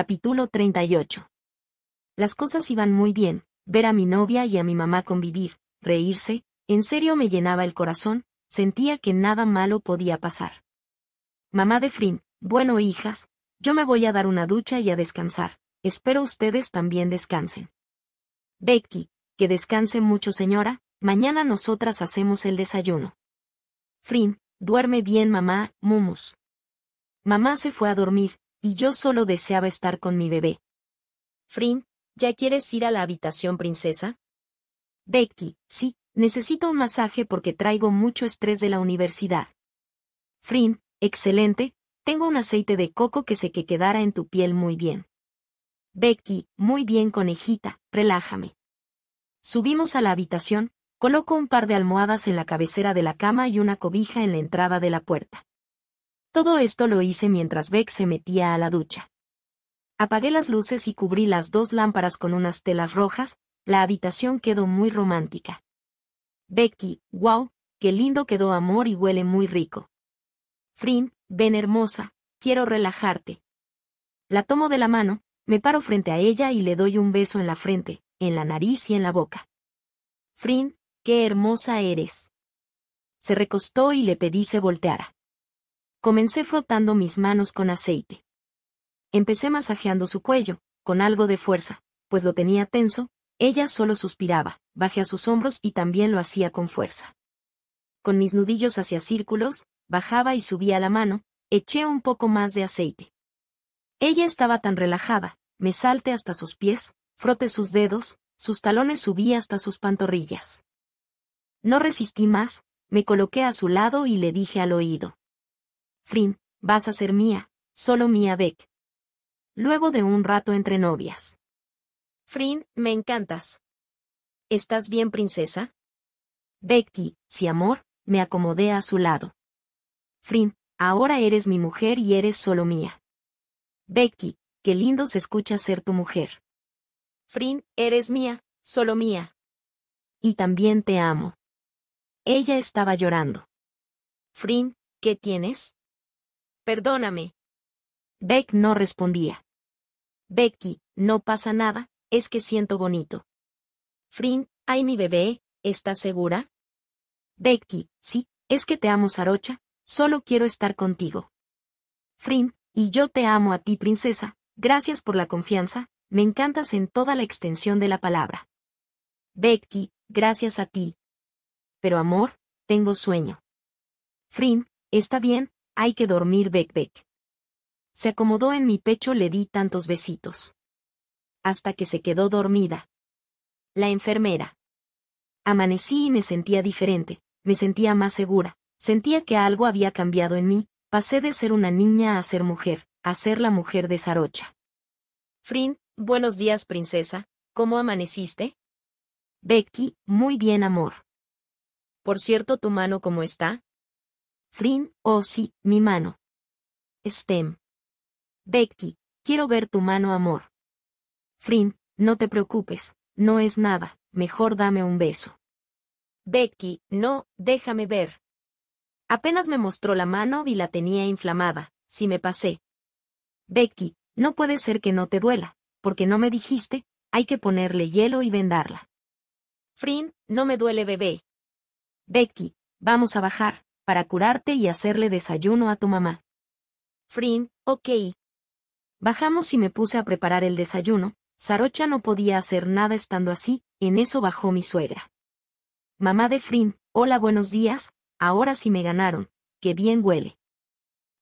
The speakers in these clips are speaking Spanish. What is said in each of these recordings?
Capítulo 38. Las cosas iban muy bien, ver a mi novia y a mi mamá convivir, reírse, en serio me llenaba el corazón, sentía que nada malo podía pasar. Mamá de Frin, bueno hijas, yo me voy a dar una ducha y a descansar, espero ustedes también descansen. Becky, que descanse mucho señora, mañana nosotras hacemos el desayuno. Frin, duerme bien mamá, Mumus. Mamá se fue a dormir, y yo solo deseaba estar con mi bebé. Frin, ¿ya quieres ir a la habitación, princesa? Becky, sí, necesito un masaje porque traigo mucho estrés de la universidad. Frin, excelente, tengo un aceite de coco que sé que quedará en tu piel muy bien. Becky, muy bien conejita, relájame. Subimos a la habitación, coloco un par de almohadas en la cabecera de la cama y una cobija en la entrada de la puerta. Todo esto lo hice mientras Beck se metía a la ducha. Apagué las luces y cubrí las dos lámparas con unas telas rojas, la habitación quedó muy romántica. Becky, wow, qué lindo quedó amor y huele muy rico. Frin, ven hermosa, quiero relajarte. La tomo de la mano, me paro frente a ella y le doy un beso en la frente, en la nariz y en la boca. Frin, qué hermosa eres. Se recostó y le pedí se volteara. Comencé frotando mis manos con aceite. Empecé masajeando su cuello, con algo de fuerza, pues lo tenía tenso, ella solo suspiraba, bajé a sus hombros y también lo hacía con fuerza. Con mis nudillos hacia círculos, bajaba y subía la mano, eché un poco más de aceite. Ella estaba tan relajada, me salte hasta sus pies, frote sus dedos, sus talones subí hasta sus pantorrillas. No resistí más, me coloqué a su lado y le dije al oído. Frin, vas a ser mía, solo mía Beck. Luego de un rato entre novias. Frin, me encantas. ¿Estás bien, princesa? Becky, si amor, me acomodé a su lado. Frin, ahora eres mi mujer y eres solo mía. Becky, qué lindo se escucha ser tu mujer. Frin, eres mía, solo mía. Y también te amo. Ella estaba llorando. Frin, ¿qué tienes? Perdóname. Beck no respondía. Becky, no pasa nada, es que siento bonito. Frin, ay mi bebé, ¿estás segura? Becky, sí, es que te amo Sarocha, solo quiero estar contigo. Frin, y yo te amo a ti princesa, gracias por la confianza, me encantas en toda la extensión de la palabra. Becky, gracias a ti. Pero amor, tengo sueño. Frin, está bien, hay que dormir, Beck Beck. Se acomodó en mi pecho, le di tantos besitos. Hasta que se quedó dormida. La enfermera. Amanecí y me sentía diferente, me sentía más segura, sentía que algo había cambiado en mí, pasé de ser una niña a ser mujer, a ser la mujer de Sarocha. Frin, buenos días, princesa, ¿cómo amaneciste? Becky, muy bien, amor. Por cierto, tu mano cómo está, —Frin, oh sí, mi mano. Stem. Becky, quiero ver tu mano amor. —Frin, no te preocupes, no es nada, mejor dame un beso. Becky, no, déjame ver. Apenas me mostró la mano y la tenía inflamada, si me pasé. Becky, no puede ser que no te duela, porque no me dijiste, hay que ponerle hielo y vendarla. Frin, no me duele bebé. Becky, vamos a bajar, para curarte y hacerle desayuno a tu mamá. Frin, ok. Bajamos y me puse a preparar el desayuno. Sarocha no podía hacer nada estando así, en eso bajó mi suegra. Mamá de Frin, hola buenos días, ahora sí me ganaron, que bien huele.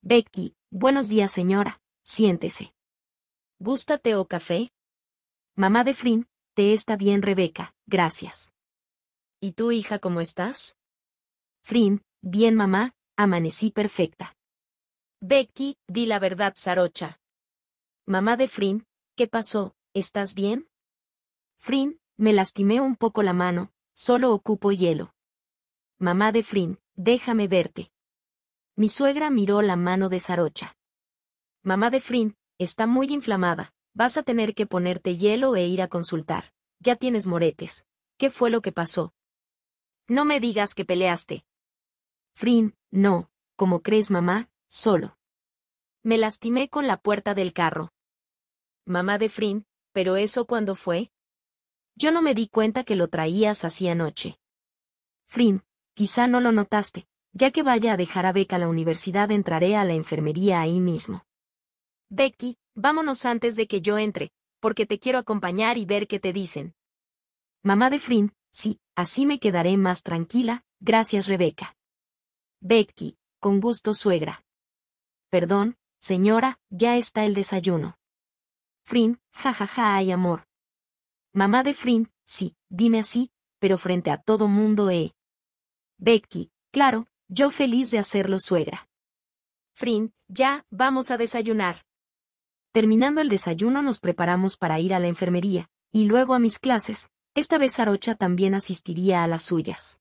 Becky, buenos días señora, siéntese. ¿Gústate o café? Mamá de Frin, te está bien Rebeca, gracias. ¿Y tu hija cómo estás? Frin, Bien mamá, amanecí perfecta. Becky, di la verdad, Sarocha. Mamá de Frin, ¿qué pasó? ¿Estás bien? Frin, me lastimé un poco la mano, solo ocupo hielo. Mamá de Frin, déjame verte. Mi suegra miró la mano de Sarocha. Mamá de Frin, está muy inflamada, vas a tener que ponerte hielo e ir a consultar. Ya tienes moretes. ¿Qué fue lo que pasó? No me digas que peleaste, Frin, no, como crees mamá, solo. Me lastimé con la puerta del carro. Mamá de Frin, pero eso cuándo fue? Yo no me di cuenta que lo traías hacía anoche. Frin, quizá no lo notaste, ya que vaya a dejar a Beck a la universidad entraré a la enfermería ahí mismo. Becky, vámonos antes de que yo entre, porque te quiero acompañar y ver qué te dicen. Mamá de Frin, sí, así me quedaré más tranquila, gracias Rebeca. Becky, con gusto suegra. Perdón, señora, ya está el desayuno. Frin, jajaja, ja, hay amor. Mamá de Frin, sí, dime así, pero frente a todo mundo, eh. Becky, claro, yo feliz de hacerlo suegra. Frin, ya, vamos a desayunar. Terminando el desayuno nos preparamos para ir a la enfermería, y luego a mis clases, esta vez Arocha también asistiría a las suyas.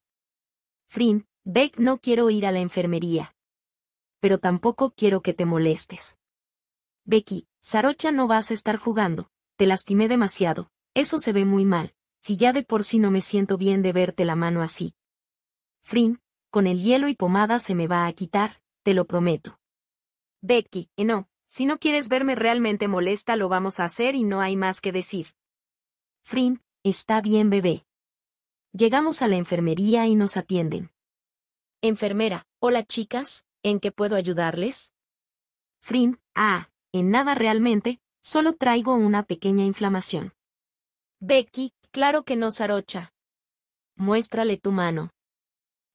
Frin, Beck, no quiero ir a la enfermería. Pero tampoco quiero que te molestes. Becky, Sarocha no vas a estar jugando, te lastimé demasiado, eso se ve muy mal, si ya de por sí no me siento bien de verte la mano así. Frin, con el hielo y pomada se me va a quitar, te lo prometo. Becky, no, si no quieres verme realmente molesta lo vamos a hacer y no hay más que decir. Frin, está bien bebé. Llegamos a la enfermería y nos atienden. Enfermera, hola chicas, ¿en qué puedo ayudarles? Frin, ah, en nada realmente, solo traigo una pequeña inflamación. Becky, claro que no, Sarocha. Muéstrale tu mano.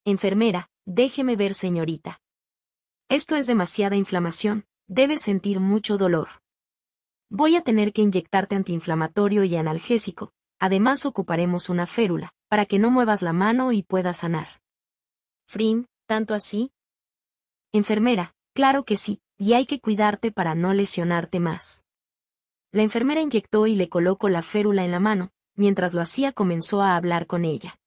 Enfermera, déjeme ver, señorita. Esto es demasiada inflamación, debes sentir mucho dolor. Voy a tener que inyectarte antiinflamatorio y analgésico, además ocuparemos una férula, para que no muevas la mano y puedas sanar. Frin, tanto así? Enfermera, claro que sí, y hay que cuidarte para no lesionarte más. La enfermera inyectó y le colocó la férula en la mano, mientras lo hacía comenzó a hablar con ella.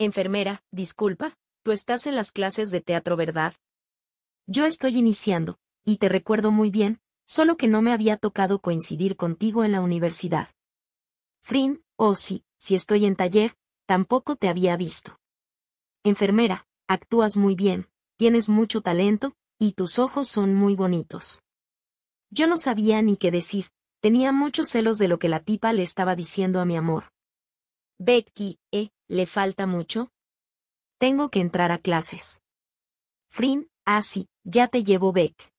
Enfermera, disculpa, tú estás en las clases de teatro, ¿verdad? Yo estoy iniciando, y te recuerdo muy bien, solo que no me había tocado coincidir contigo en la universidad. Frin, oh sí, si estoy en taller, tampoco te había visto. Enfermera, actúas muy bien, tienes mucho talento, y tus ojos son muy bonitos. Yo no sabía ni qué decir, tenía muchos celos de lo que la tipa le estaba diciendo a mi amor. Becky, ¿eh? ¿Le falta mucho? Tengo que entrar a clases. Frin, ah sí, ya te llevo Beck.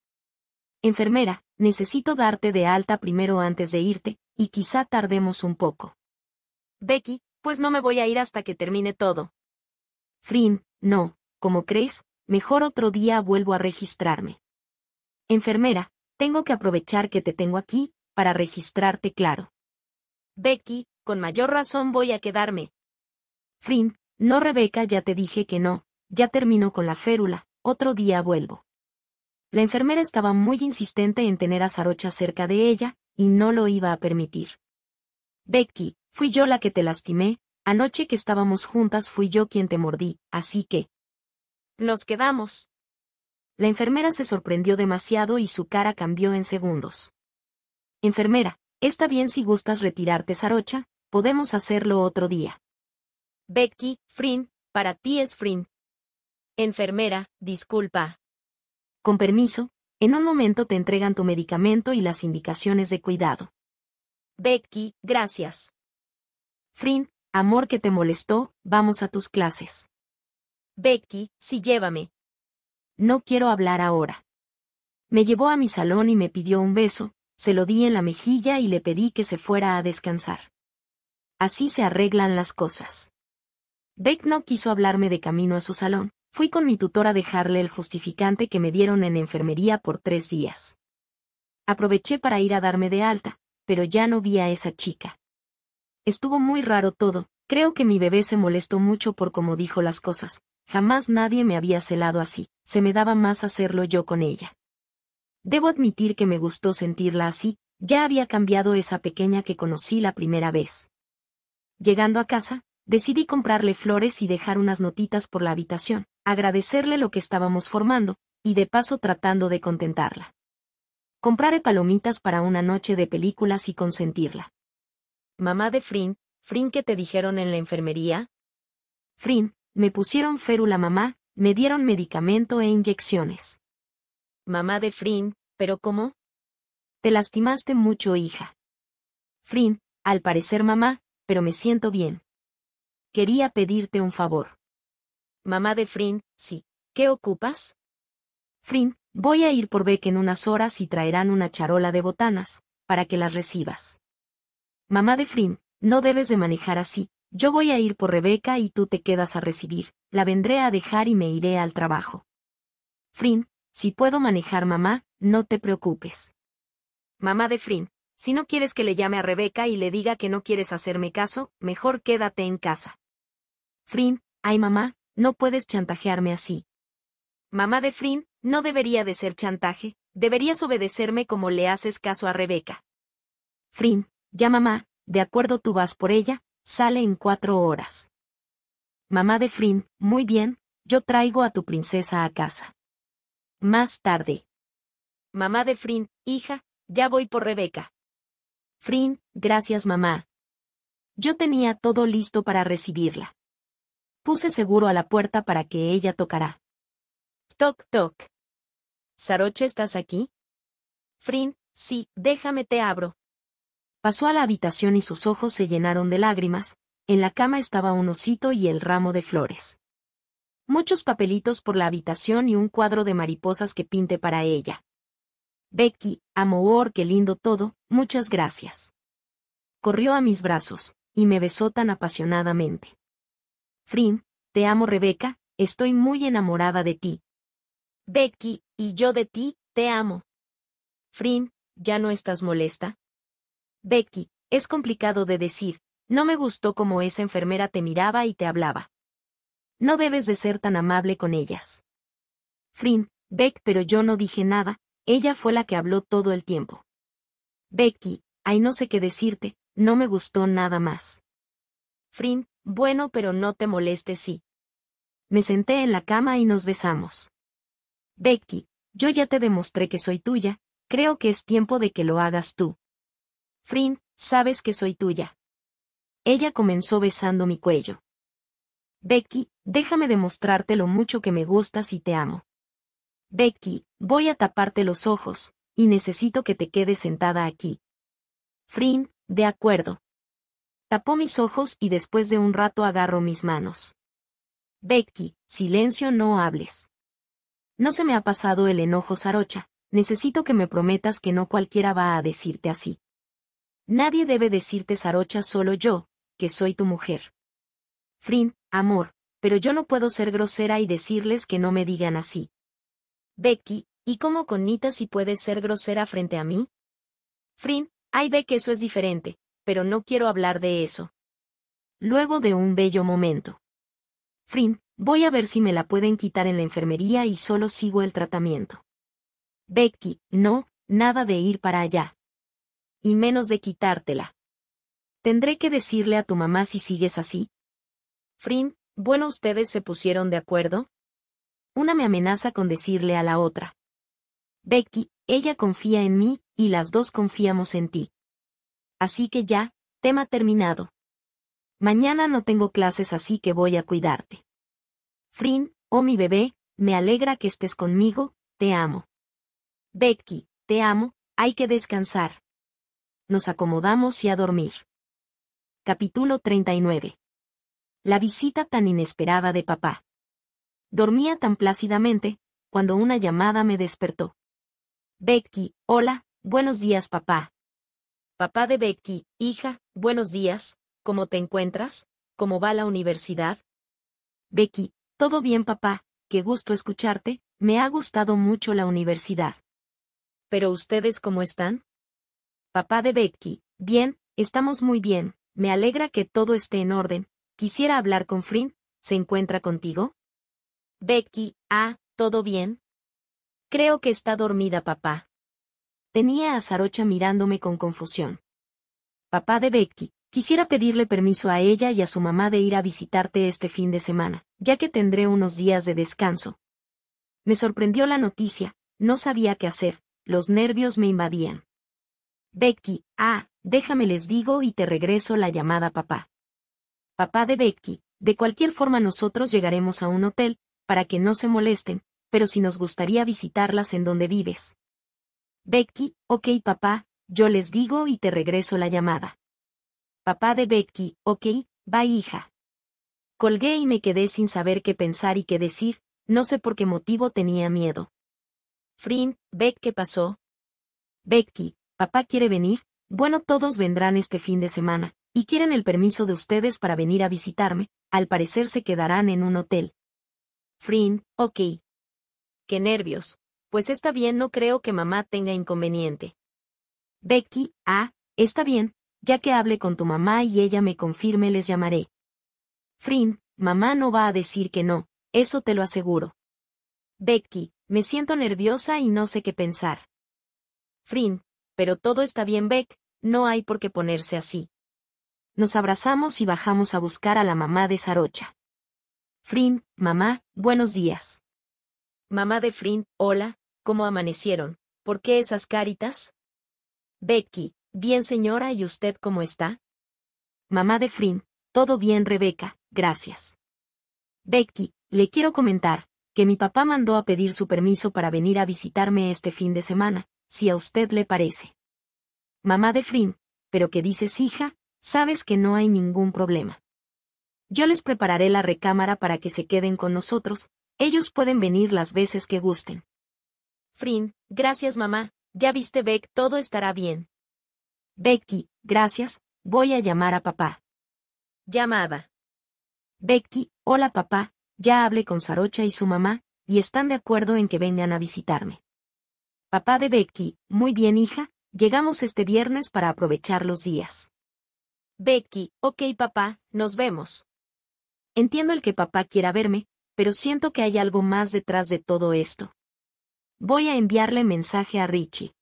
Enfermera, necesito darte de alta primero antes de irte, y quizá tardemos un poco. Becky, pues no me voy a ir hasta que termine todo. Frin, no, como crees, mejor otro día vuelvo a registrarme. Enfermera, tengo que aprovechar que te tengo aquí, para registrarte claro. Becky, con mayor razón voy a quedarme. Frind, no Rebeca, ya te dije que no, ya termino con la férula, otro día vuelvo. La enfermera estaba muy insistente en tener a Sarocha cerca de ella, y no lo iba a permitir. Becky, fui yo la que te lastimé, Anoche que estábamos juntas fui yo quien te mordí, así que... Nos quedamos. La enfermera se sorprendió demasiado y su cara cambió en segundos. Enfermera, está bien si gustas retirarte, Sarocha, podemos hacerlo otro día. Becky, Frin, para ti es Frin. Enfermera, disculpa. Con permiso, en un momento te entregan tu medicamento y las indicaciones de cuidado. Becky, gracias. Frin, Amor que te molestó, vamos a tus clases. Becky, si llévame. No quiero hablar ahora. Me llevó a mi salón y me pidió un beso, se lo di en la mejilla y le pedí que se fuera a descansar. Así se arreglan las cosas. Beck no quiso hablarme de camino a su salón, fui con mi tutor a dejarle el justificante que me dieron en enfermería por tres días. Aproveché para ir a darme de alta, pero ya no vi a esa chica. Estuvo muy raro todo, creo que mi bebé se molestó mucho por cómo dijo las cosas, jamás nadie me había celado así, se me daba más hacerlo yo con ella. Debo admitir que me gustó sentirla así, ya había cambiado esa pequeña que conocí la primera vez. Llegando a casa, decidí comprarle flores y dejar unas notitas por la habitación, agradecerle lo que estábamos formando, y de paso tratando de contentarla. Compraré palomitas para una noche de películas y consentirla. Mamá de Frin, Frin, ¿qué te dijeron en la enfermería? Frin, me pusieron férula mamá, me dieron medicamento e inyecciones. Mamá de Frin, ¿pero cómo? Te lastimaste mucho, hija. Frin, al parecer mamá, pero me siento bien. Quería pedirte un favor. Mamá de Frin, sí. ¿Qué ocupas? Frin, voy a ir por Beck en unas horas y traerán una charola de botanas, para que las recibas. Mamá de Frin, no debes de manejar así, yo voy a ir por Rebeca y tú te quedas a recibir, la vendré a dejar y me iré al trabajo. Frin, si puedo manejar mamá, no te preocupes. Mamá de Frin, si no quieres que le llame a Rebeca y le diga que no quieres hacerme caso, mejor quédate en casa. Frin, ay mamá, no puedes chantajearme así. Mamá de Frin, no debería de ser chantaje, deberías obedecerme como le haces caso a Rebeca. Frin, ya mamá, de acuerdo tú vas por ella, sale en cuatro horas. Mamá de Frin, muy bien, yo traigo a tu princesa a casa. Más tarde. Mamá de Frin, hija, ya voy por Rebeca. Frin, gracias mamá. Yo tenía todo listo para recibirla. Puse seguro a la puerta para que ella tocará. Toc toc. Saroche, ¿estás aquí? Frin, sí, déjame te abro, Pasó a la habitación y sus ojos se llenaron de lágrimas, en la cama estaba un osito y el ramo de flores. Muchos papelitos por la habitación y un cuadro de mariposas que pinte para ella. Becky, amor, qué lindo todo, muchas gracias. Corrió a mis brazos, y me besó tan apasionadamente. Frim, te amo Rebeca, estoy muy enamorada de ti. Becky, y yo de ti, te amo. Frin, ¿ya no estás molesta? Becky, es complicado de decir, no me gustó como esa enfermera te miraba y te hablaba. No debes de ser tan amable con ellas. Frin, Beck, pero yo no dije nada, ella fue la que habló todo el tiempo. Becky, ay no sé qué decirte, no me gustó nada más. Frin, bueno, pero no te molestes sí. Me senté en la cama y nos besamos. Becky, yo ya te demostré que soy tuya, creo que es tiempo de que lo hagas tú. Frin, sabes que soy tuya. Ella comenzó besando mi cuello. Becky, déjame demostrarte lo mucho que me gustas y te amo. Becky, voy a taparte los ojos, y necesito que te quedes sentada aquí. Frin, de acuerdo. Tapó mis ojos y después de un rato agarró mis manos. Becky, silencio no hables. No se me ha pasado el enojo Sarocha, necesito que me prometas que no cualquiera va a decirte así. Nadie debe decirte Sarocha solo yo, que soy tu mujer. Frin, amor, pero yo no puedo ser grosera y decirles que no me digan así. Becky, ¿y cómo con Nita si puedes ser grosera frente a mí? Frin, ay ve que eso es diferente, pero no quiero hablar de eso. Luego de un bello momento. Frin, voy a ver si me la pueden quitar en la enfermería y solo sigo el tratamiento. Becky, no, nada de ir para allá y menos de quitártela. Tendré que decirle a tu mamá si sigues así. Frin, bueno, ustedes se pusieron de acuerdo. Una me amenaza con decirle a la otra. Becky, ella confía en mí, y las dos confiamos en ti. Así que ya, tema terminado. Mañana no tengo clases así que voy a cuidarte. Frin, oh mi bebé, me alegra que estés conmigo, te amo. Becky, te amo, hay que descansar nos acomodamos y a dormir. Capítulo 39. La visita tan inesperada de papá. Dormía tan plácidamente, cuando una llamada me despertó. Becky, hola, buenos días papá. Papá de Becky, hija, buenos días, ¿cómo te encuentras? ¿Cómo va la universidad? Becky, todo bien papá, qué gusto escucharte, me ha gustado mucho la universidad. ¿Pero ustedes cómo están? papá de Becky. Bien, estamos muy bien, me alegra que todo esté en orden. Quisiera hablar con Frin, ¿se encuentra contigo? Becky, ah, ¿todo bien? Creo que está dormida papá. Tenía a Sarocha mirándome con confusión. Papá de Becky, quisiera pedirle permiso a ella y a su mamá de ir a visitarte este fin de semana, ya que tendré unos días de descanso. Me sorprendió la noticia, no sabía qué hacer, los nervios me invadían. Becky, ah, déjame les digo y te regreso la llamada papá. Papá de Becky, de cualquier forma nosotros llegaremos a un hotel, para que no se molesten, pero si nos gustaría visitarlas en donde vives. Becky, ok papá, yo les digo y te regreso la llamada. Papá de Becky, ok, va hija. Colgué y me quedé sin saber qué pensar y qué decir, no sé por qué motivo tenía miedo. Frin, Beck, ¿qué pasó? Becky, papá quiere venir, bueno todos vendrán este fin de semana, y quieren el permiso de ustedes para venir a visitarme, al parecer se quedarán en un hotel. Frin, ok. Qué nervios. Pues está bien, no creo que mamá tenga inconveniente. Becky, ah, está bien, ya que hable con tu mamá y ella me confirme les llamaré. Frin, mamá no va a decir que no, eso te lo aseguro. Becky, me siento nerviosa y no sé qué pensar. Frin. Pero todo está bien, Beck, no hay por qué ponerse así. Nos abrazamos y bajamos a buscar a la mamá de Sarocha. Frin, mamá, buenos días. Mamá de Frin, hola, ¿cómo amanecieron? ¿Por qué esas caritas? Becky, bien señora, ¿y usted cómo está? Mamá de Frin, todo bien, Rebeca, gracias. Becky, le quiero comentar, que mi papá mandó a pedir su permiso para venir a visitarme este fin de semana, si a usted le parece. Mamá de Frin, pero que dices hija, sabes que no hay ningún problema. Yo les prepararé la recámara para que se queden con nosotros, ellos pueden venir las veces que gusten. Frin, gracias mamá, ya viste Beck, todo estará bien. Becky, gracias, voy a llamar a papá. Llamada. Becky, hola papá, ya hablé con Sarocha y su mamá, y están de acuerdo en que vengan a visitarme. Papá de Becky, muy bien hija, llegamos este viernes para aprovechar los días. Becky, ok papá, nos vemos. Entiendo el que papá quiera verme, pero siento que hay algo más detrás de todo esto. Voy a enviarle mensaje a Richie.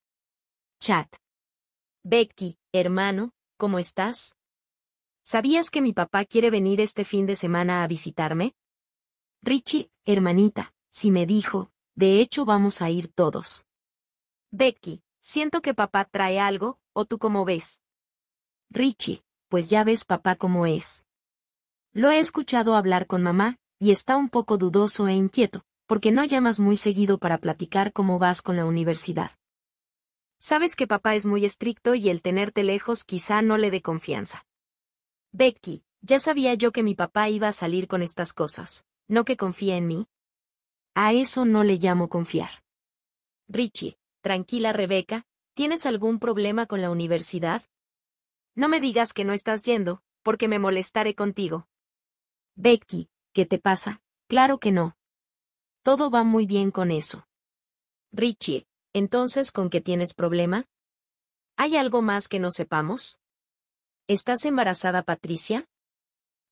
Chat. Becky, hermano, ¿cómo estás? ¿Sabías que mi papá quiere venir este fin de semana a visitarme? Richie, hermanita, si me dijo, de hecho vamos a ir todos. Becky, siento que papá trae algo, o tú cómo ves. Richie, pues ya ves papá cómo es. Lo he escuchado hablar con mamá, y está un poco dudoso e inquieto, porque no llamas muy seguido para platicar cómo vas con la universidad. Sabes que papá es muy estricto y el tenerte lejos quizá no le dé confianza. Becky, ya sabía yo que mi papá iba a salir con estas cosas, no que confía en mí. A eso no le llamo confiar. Richie, Tranquila Rebeca, ¿tienes algún problema con la universidad? No me digas que no estás yendo, porque me molestaré contigo. Becky, ¿qué te pasa? Claro que no. Todo va muy bien con eso. Richie, entonces ¿con qué tienes problema? ¿Hay algo más que no sepamos? ¿Estás embarazada, Patricia?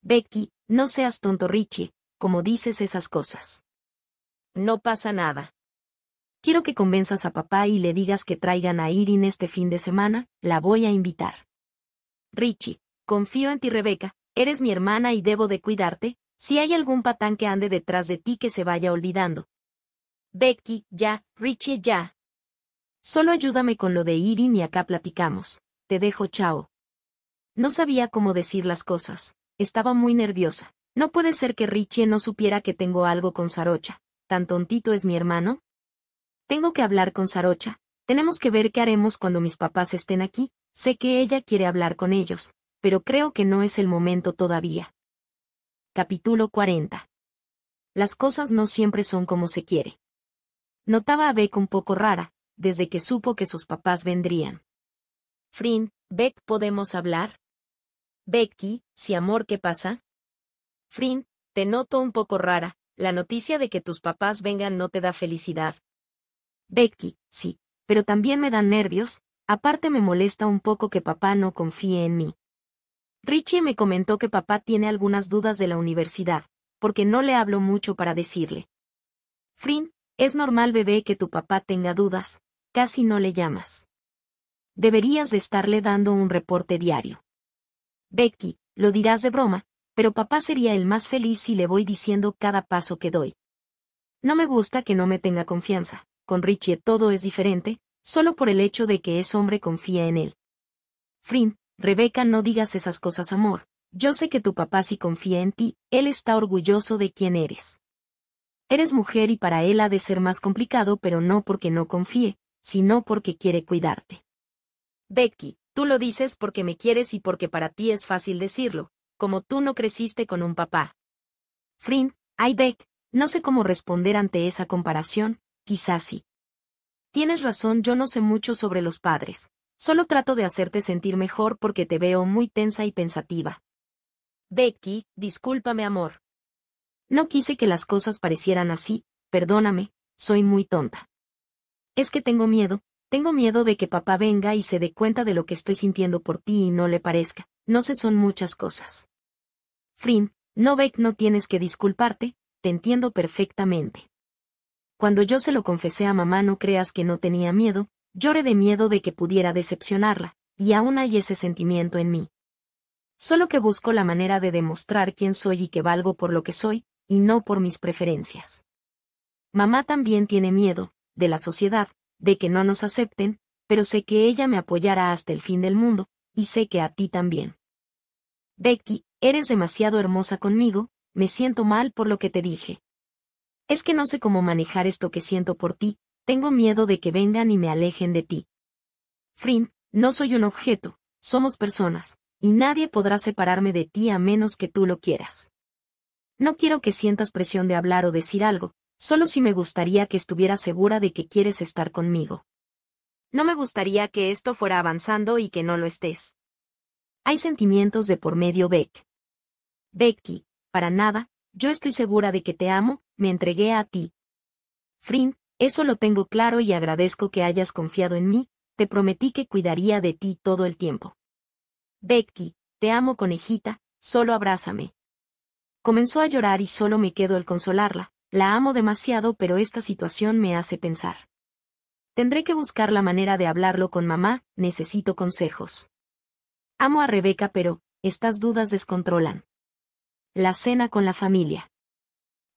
Becky, no seas tonto, Richie, como dices esas cosas. No pasa nada. Quiero que convenzas a papá y le digas que traigan a Irin este fin de semana, la voy a invitar. Richie, confío en ti Rebeca, eres mi hermana y debo de cuidarte, si hay algún patán que ande detrás de ti que se vaya olvidando. Becky, ya, Richie, ya. Solo ayúdame con lo de Irin y acá platicamos. Te dejo chao. No sabía cómo decir las cosas. Estaba muy nerviosa. No puede ser que Richie no supiera que tengo algo con Sarocha. ¿Tan tontito es mi hermano? Tengo que hablar con Sarocha. Tenemos que ver qué haremos cuando mis papás estén aquí. Sé que ella quiere hablar con ellos, pero creo que no es el momento todavía. Capítulo 40. Las cosas no siempre son como se quiere. Notaba a Beck un poco rara, desde que supo que sus papás vendrían. Frin, Beck, ¿podemos hablar? Becky, si amor, ¿qué pasa? Frin, te noto un poco rara, la noticia de que tus papás vengan no te da felicidad, Becky, sí, pero también me dan nervios, aparte me molesta un poco que papá no confíe en mí. Richie me comentó que papá tiene algunas dudas de la universidad, porque no le hablo mucho para decirle. Frin, es normal bebé que tu papá tenga dudas, casi no le llamas. Deberías de estarle dando un reporte diario. Becky, lo dirás de broma, pero papá sería el más feliz si le voy diciendo cada paso que doy. No me gusta que no me tenga confianza con Richie todo es diferente, solo por el hecho de que es hombre confía en él. Frin, Rebeca no digas esas cosas amor, yo sé que tu papá sí confía en ti, él está orgulloso de quién eres. Eres mujer y para él ha de ser más complicado pero no porque no confíe, sino porque quiere cuidarte. Becky, tú lo dices porque me quieres y porque para ti es fácil decirlo, como tú no creciste con un papá. Frin, ay Beck, no sé cómo responder ante esa comparación, quizás sí. Tienes razón, yo no sé mucho sobre los padres. Solo trato de hacerte sentir mejor porque te veo muy tensa y pensativa. Becky, discúlpame amor. No quise que las cosas parecieran así, perdóname, soy muy tonta. Es que tengo miedo, tengo miedo de que papá venga y se dé cuenta de lo que estoy sintiendo por ti y no le parezca, no sé son muchas cosas. Frin, no Beck no tienes que disculparte, te entiendo perfectamente. Cuando yo se lo confesé a mamá no creas que no tenía miedo, lloré de miedo de que pudiera decepcionarla, y aún hay ese sentimiento en mí. Solo que busco la manera de demostrar quién soy y que valgo por lo que soy, y no por mis preferencias. Mamá también tiene miedo, de la sociedad, de que no nos acepten, pero sé que ella me apoyará hasta el fin del mundo, y sé que a ti también. Becky, eres demasiado hermosa conmigo, me siento mal por lo que te dije. Es que no sé cómo manejar esto que siento por ti, tengo miedo de que vengan y me alejen de ti. Frin, no soy un objeto, somos personas, y nadie podrá separarme de ti a menos que tú lo quieras. No quiero que sientas presión de hablar o decir algo, solo si me gustaría que estuvieras segura de que quieres estar conmigo. No me gustaría que esto fuera avanzando y que no lo estés. Hay sentimientos de por medio, Beck. Becky, para nada, yo estoy segura de que te amo, me entregué a ti. Frin, eso lo tengo claro y agradezco que hayas confiado en mí, te prometí que cuidaría de ti todo el tiempo. Becky, te amo conejita, solo abrázame. Comenzó a llorar y solo me quedo el consolarla, la amo demasiado pero esta situación me hace pensar. Tendré que buscar la manera de hablarlo con mamá, necesito consejos. Amo a Rebeca pero, estas dudas descontrolan. La cena con la familia.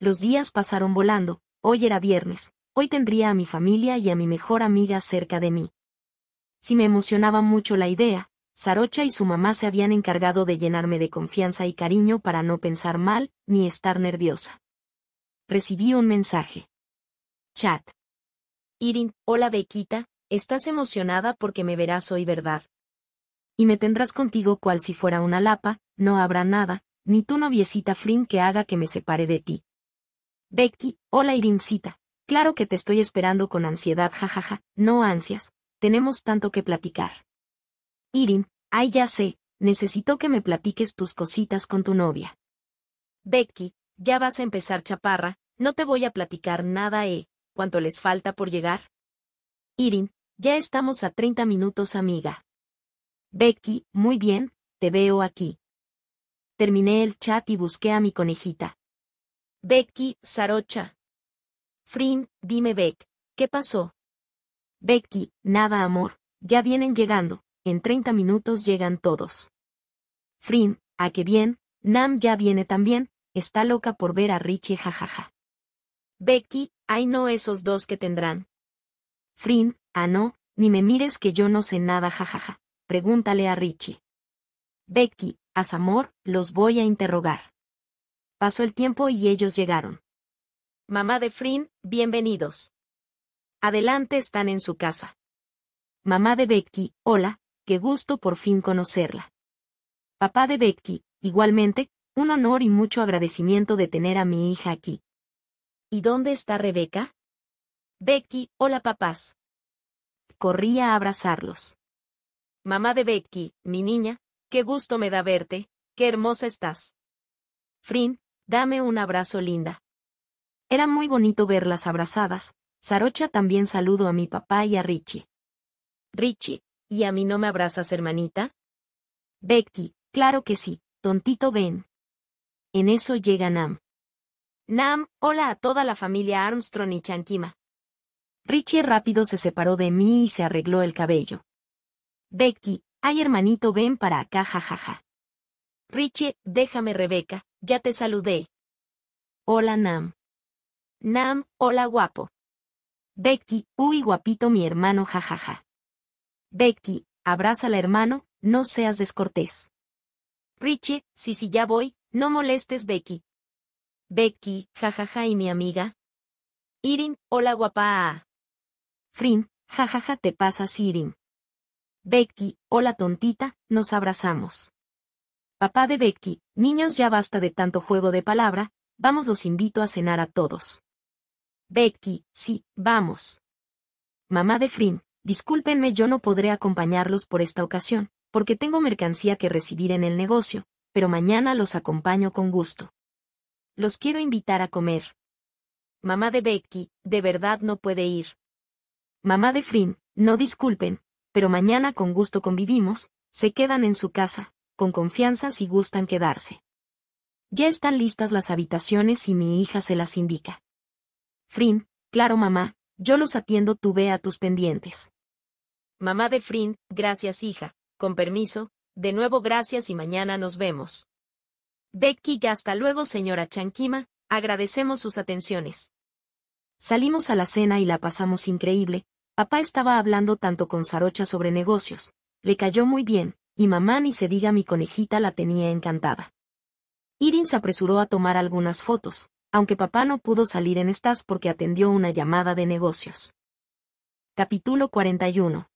Los días pasaron volando, hoy era viernes, hoy tendría a mi familia y a mi mejor amiga cerca de mí. Si me emocionaba mucho la idea, Sarocha y su mamá se habían encargado de llenarme de confianza y cariño para no pensar mal, ni estar nerviosa. Recibí un mensaje. Chat. Irin, hola Bequita, estás emocionada porque me verás hoy, ¿verdad? Y me tendrás contigo cual si fuera una lapa, no habrá nada, ni tu noviecita Flynn que haga que me separe de ti. Becky, hola Irincita. Claro que te estoy esperando con ansiedad, jajaja, no ansias, tenemos tanto que platicar. Irin, ay ya sé, necesito que me platiques tus cositas con tu novia. Becky, ya vas a empezar chaparra, no te voy a platicar nada, eh, ¿cuánto les falta por llegar? Irin, ya estamos a 30 minutos, amiga. Becky, muy bien, te veo aquí. Terminé el chat y busqué a mi conejita. Becky, Sarocha. Frin, dime Beck, ¿qué pasó? Becky, nada amor, ya vienen llegando, en 30 minutos llegan todos. Frin, a qué bien, Nam ya viene también, está loca por ver a Richie jajaja. Becky, ay no esos dos que tendrán. Frin, ah no, ni me mires que yo no sé nada jajaja, pregúntale a Richie. Becky, a amor, los voy a interrogar. Pasó el tiempo y ellos llegaron. Mamá de Frin, bienvenidos. Adelante están en su casa. Mamá de Becky, hola, qué gusto por fin conocerla. Papá de Becky, igualmente, un honor y mucho agradecimiento de tener a mi hija aquí. ¿Y dónde está Rebeca? Becky, hola papás. Corría a abrazarlos. Mamá de Becky, mi niña, qué gusto me da verte, qué hermosa estás. Frin, Dame un abrazo, linda. Era muy bonito verlas abrazadas. Sarocha también saludo a mi papá y a Richie. Richie, ¿y a mí no me abrazas, hermanita? Becky, claro que sí, tontito Ben. En eso llega Nam. Nam, hola a toda la familia Armstrong y Chankima. Richie rápido se separó de mí y se arregló el cabello. Becky, ay hermanito Ben para acá, jajaja. Richie, déjame Rebeca, ya te saludé. Hola Nam. Nam, hola guapo. Becky, uy guapito mi hermano jajaja. Ja, ja. Becky, hermano, no seas descortés. Richie, sí sí ya voy, no molestes Becky. Becky, jajaja y mi amiga. Irin, hola guapa. Frin, jajaja te pasas Irin. Becky, hola tontita, nos abrazamos. Papá de Becky, niños ya basta de tanto juego de palabra, vamos los invito a cenar a todos. Becky, sí, vamos. Mamá de Frin, discúlpenme yo no podré acompañarlos por esta ocasión, porque tengo mercancía que recibir en el negocio, pero mañana los acompaño con gusto. Los quiero invitar a comer. Mamá de Becky, de verdad no puede ir. Mamá de Frin, no disculpen, pero mañana con gusto convivimos, se quedan en su casa, con confianza si gustan quedarse. Ya están listas las habitaciones y mi hija se las indica. Frin, claro mamá, yo los atiendo tú ve a tus pendientes. Mamá de Frin, gracias hija, con permiso, de nuevo gracias y mañana nos vemos. Becky, hasta luego señora Chanquima. agradecemos sus atenciones. Salimos a la cena y la pasamos increíble, papá estaba hablando tanto con Zarocha sobre negocios, le cayó muy bien, y mamá ni se diga mi conejita la tenía encantada. Irin se apresuró a tomar algunas fotos, aunque papá no pudo salir en estas porque atendió una llamada de negocios. Capítulo 41.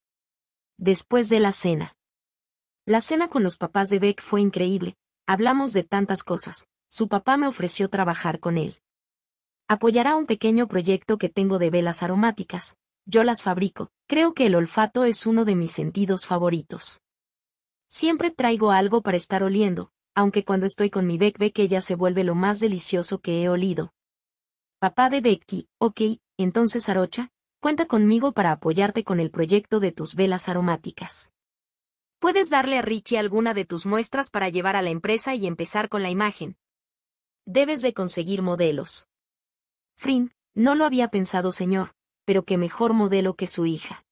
Después de la cena. La cena con los papás de Beck fue increíble, hablamos de tantas cosas, su papá me ofreció trabajar con él. Apoyará un pequeño proyecto que tengo de velas aromáticas, yo las fabrico, creo que el olfato es uno de mis sentidos favoritos. Siempre traigo algo para estar oliendo, aunque cuando estoy con mi Beck Beck ella se vuelve lo más delicioso que he olido. Papá de Becky, ok, entonces Arocha, cuenta conmigo para apoyarte con el proyecto de tus velas aromáticas. Puedes darle a Richie alguna de tus muestras para llevar a la empresa y empezar con la imagen. Debes de conseguir modelos. Frin, no lo había pensado señor, pero qué mejor modelo que su hija.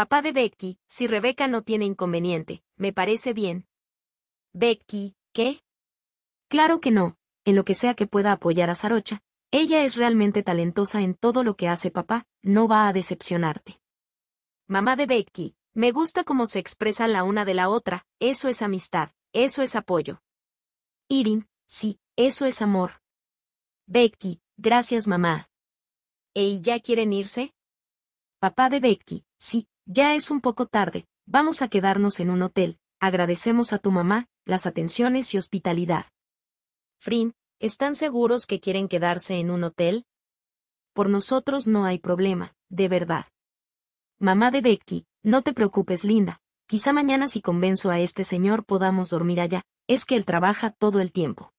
Papá de Becky, si Rebeca no tiene inconveniente, me parece bien. Becky, ¿qué? Claro que no, en lo que sea que pueda apoyar a Sarocha. Ella es realmente talentosa en todo lo que hace papá, no va a decepcionarte. Mamá de Becky, me gusta cómo se expresa la una de la otra, eso es amistad, eso es apoyo. Irin, sí, eso es amor. Becky, gracias mamá. ¿Y ya quieren irse? Papá de Becky, sí, ya es un poco tarde, vamos a quedarnos en un hotel, agradecemos a tu mamá, las atenciones y hospitalidad. Frin, ¿están seguros que quieren quedarse en un hotel? Por nosotros no hay problema, de verdad. Mamá de Becky, no te preocupes, linda. Quizá mañana si convenzo a este señor podamos dormir allá, es que él trabaja todo el tiempo.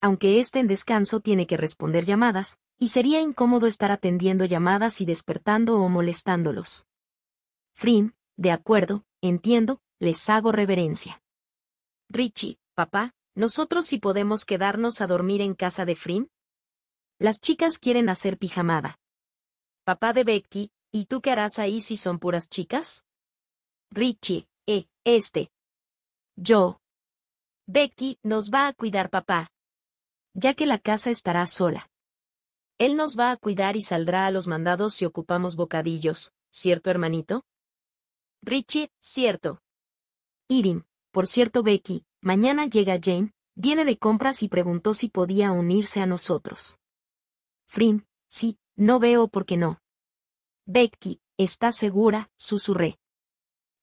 Aunque esté en descanso tiene que responder llamadas, y sería incómodo estar atendiendo llamadas y despertando o molestándolos. Frim, de acuerdo, entiendo, les hago reverencia. Richie, papá, ¿nosotros sí podemos quedarnos a dormir en casa de Frim? Las chicas quieren hacer pijamada. Papá de Becky, ¿y tú qué harás ahí si son puras chicas? Richie, eh, este. Yo. Becky nos va a cuidar papá. Ya que la casa estará sola. Él nos va a cuidar y saldrá a los mandados si ocupamos bocadillos, ¿cierto hermanito? Richie, cierto. Irin, por cierto Becky, mañana llega Jane, viene de compras y preguntó si podía unirse a nosotros. Frim, sí, no veo por qué no. Becky, ¿estás segura? susurré.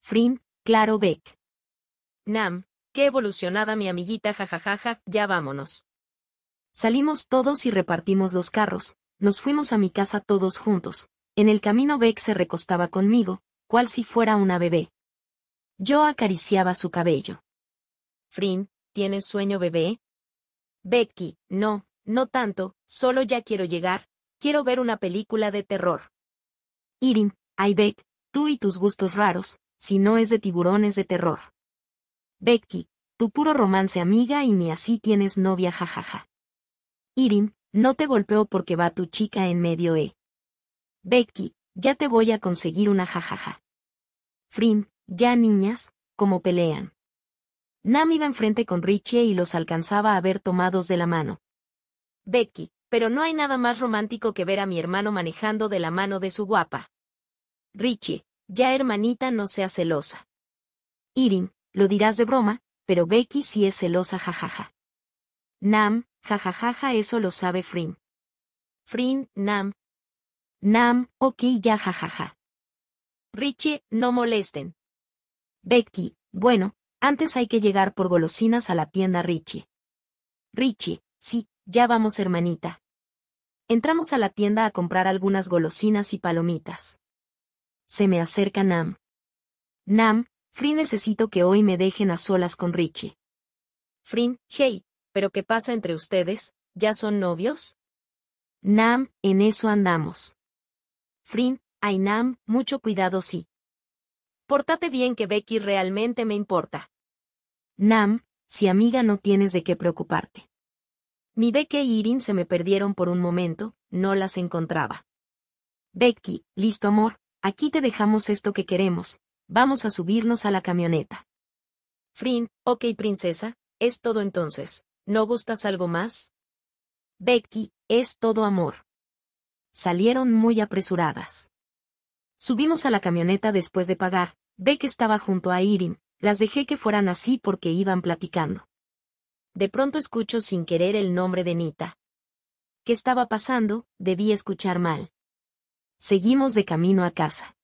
Frim, claro Beck. Nam, qué evolucionada mi amiguita jajajaja, ya vámonos. Salimos todos y repartimos los carros, nos fuimos a mi casa todos juntos. En el camino Beck se recostaba conmigo, cual si fuera una bebé. Yo acariciaba su cabello. Frin, ¿tienes sueño, bebé? Becky, no, no tanto, solo ya quiero llegar, quiero ver una película de terror. Irin, ay Beck, tú y tus gustos raros, si no es de tiburones de terror. Becky, tu puro romance amiga y ni así tienes novia jajaja. Irin, no te golpeo porque va tu chica en medio, eh. Becky, ya te voy a conseguir una jajaja. Frim, ya niñas, como pelean. Nam iba enfrente con Richie y los alcanzaba a ver tomados de la mano. Becky, pero no hay nada más romántico que ver a mi hermano manejando de la mano de su guapa. Richie, ya hermanita no sea celosa. Irin, lo dirás de broma, pero Becky sí es celosa jajaja. Nam, jajajaja eso lo sabe Frim. Frim, Nam, Nam, ok ya jajaja. Richie, no molesten. Becky, bueno, antes hay que llegar por golosinas a la tienda Richie. Richie, sí, ya vamos hermanita. Entramos a la tienda a comprar algunas golosinas y palomitas. Se me acerca Nam. Nam, Frin necesito que hoy me dejen a solas con Richie. Frin, hey, ¿pero qué pasa entre ustedes? ¿Ya son novios? Nam, en eso andamos. Frin, Nam, mucho cuidado sí. Pórtate bien que Becky realmente me importa. Nam, si amiga no tienes de qué preocuparte. Mi Becky y Irin se me perdieron por un momento, no las encontraba. Becky, listo amor, aquí te dejamos esto que queremos, vamos a subirnos a la camioneta. Frin, ok princesa, es todo entonces, ¿no gustas algo más? Becky, es todo amor salieron muy apresuradas. Subimos a la camioneta después de pagar, ve que estaba junto a Irin, las dejé que fueran así porque iban platicando. De pronto escucho sin querer el nombre de Nita. ¿Qué estaba pasando? Debí escuchar mal. Seguimos de camino a casa.